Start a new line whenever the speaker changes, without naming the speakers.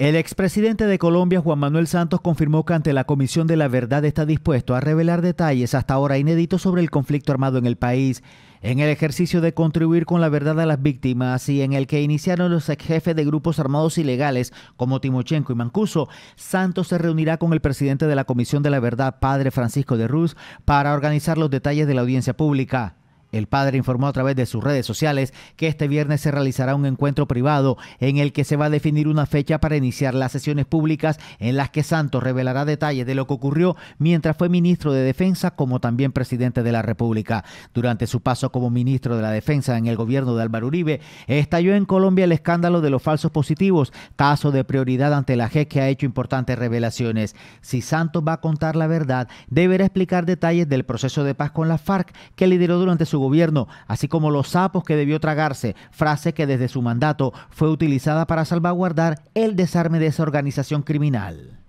El expresidente de Colombia, Juan Manuel Santos, confirmó que ante la Comisión de la Verdad está dispuesto a revelar detalles hasta ahora inéditos sobre el conflicto armado en el país, en el ejercicio de contribuir con la verdad a las víctimas y en el que iniciaron los exjefes de grupos armados ilegales como Timochenko y Mancuso. Santos se reunirá con el presidente de la Comisión de la Verdad, padre Francisco de Ruz, para organizar los detalles de la audiencia pública. El padre informó a través de sus redes sociales que este viernes se realizará un encuentro privado en el que se va a definir una fecha para iniciar las sesiones públicas en las que Santos revelará detalles de lo que ocurrió mientras fue ministro de Defensa como también presidente de la República. Durante su paso como ministro de la Defensa en el gobierno de Álvaro Uribe, estalló en Colombia el escándalo de los falsos positivos, caso de prioridad ante la JEC que ha hecho importantes revelaciones. Si Santos va a contar la verdad, deberá explicar detalles del proceso de paz con la FARC que lideró durante su gobierno, así como los sapos que debió tragarse, frase que desde su mandato fue utilizada para salvaguardar el desarme de esa organización criminal.